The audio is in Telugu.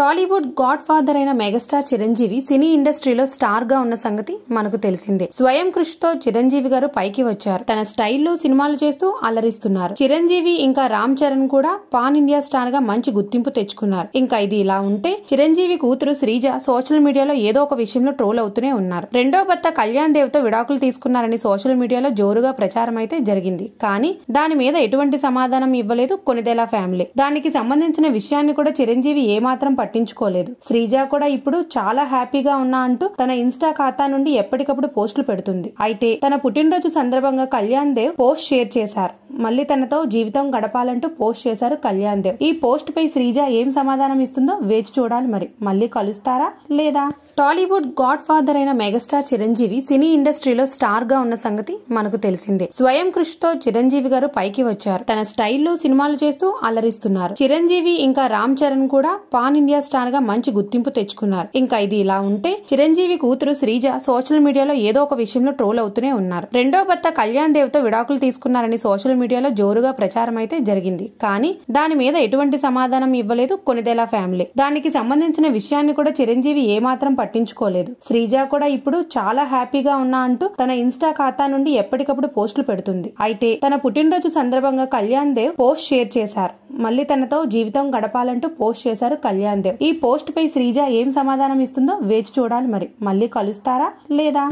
టాలీవుడ్ గాడ్ ఫాదర్ అయిన మెగాస్టార్ చిరంజీవి సినీ ఇండస్ట్రీలో స్టార్ గా ఉన్న సంగతి మనకు తెలిసిందే స్వయం కృషితో చిరంజీవి గారు పైకి వచ్చారు తన స్టైల్లో సినిమాలు చేస్తూ అలరిస్తున్నారు చిరంజీవి ఇంకా రామ్ చరణ్ కూడా పాన్ ఇండియా స్టార్ గా మంచి గుర్తింపు తెచ్చుకున్నారు ఇంకా ఇది ఇలా ఉంటే చిరంజీవి కూతురు శ్రీజ సోషల్ మీడియాలో ఏదో ఒక విషయంలో ట్రోల్ అవుతూనే ఉన్నారు రెండో భర్త కళ్యాణ్ దేవ్ తో విడాకులు తీసుకున్నారని సోషల్ మీడియాలో జోరుగా ప్రచారం అయితే జరిగింది కానీ దాని మీద ఎటువంటి సమాధానం ఇవ్వలేదు కొనిదేలా ఫ్యామిలీ దానికి సంబంధించిన విషయాన్ని కూడా చిరంజీవి ఏమాత్రం పట్టు పట్టించుకోలేదు శ్రీజ కూడా ఇప్పుడు చాలా హ్యాపీగా ఉన్నా అంటూ తన ఇన్స్టా ఖాతా నుండి ఎప్పటికప్పుడు పోస్టులు పెడుతుంది అయితే తన పుట్టినరోజు సందర్భంగా కళ్యాణ్ దేవ్ పోస్ట్ షేర్ చేశారు మళ్ళీ తనతో జీవితం గడపాలంటూ పోస్ట్ చేశారు కళ్యాణ్ దేవ్ ఈ పోస్ట్ పై శ్రీజ ఏం సమాధానం ఇస్తుందో వేచి చూడాలి మరి మళ్ళీ కలుస్తారా లేదా టాలీవుడ్ గాడ్ ఫాదర్ అయిన మెగాస్టార్ చిరంజీవి సినీ ఇండస్ట్రీలో స్టార్ గా ఉన్న సంగతి మనకు తెలిసిందే స్వయం కృషితో చిరంజీవి గారు పైకి వచ్చారు తన స్టైల్లో సినిమాలు చేస్తూ అలరిస్తున్నారు చిరంజీవి ఇంకా రామ్ చరణ్ కూడా పాన్ ఇండియా మెగా స్టార్ గా మంచి గుర్తింపు తెచ్చుకున్నారు ఇంకా ఇది ఇలా ఉంటే చిరంజీవి కూతురు శ్రీజ సోషల్ మీడియాలో ఏదో ఒక విషయంలో ట్రోల్ అవుతూనే ఉన్నారు రెండో భర్త కళ్యాణ్ దేవ్ తో విడాకులు తీసుకున్నారని సోషల్ మీడియాలో జోరుగా ప్రచారం అయితే జరిగింది కానీ దాని మీద ఎటువంటి సమాధానం ఇవ్వలేదు కొనిదేలా ఫ్యామిలీ దానికి సంబంధించిన విషయాన్ని కూడా చిరంజీవి ఏమాత్రం పట్టించుకోలేదు శ్రీజ కూడా ఇప్పుడు చాలా హ్యాపీగా ఉన్నా అంటూ తన ఇన్స్టా ఖాతా నుండి ఎప్పటికప్పుడు పోస్టులు పెడుతుంది అయితే తన పుట్టినరోజు సందర్భంగా కళ్యాణ్ దేవ్ పోస్ట్ షేర్ చేశారు మళ్ళీ తనతో జీవితం గడపాలంటూ పోస్ట్ చేశారు కళ్యాణ్ శ్రీకాంత్ ఈ పోస్ట్ పై శ్రీజ ఏం సమాధానం ఇస్తుందో వేచి చూడాలి మరి మళ్ళీ కలుస్తారా లేదా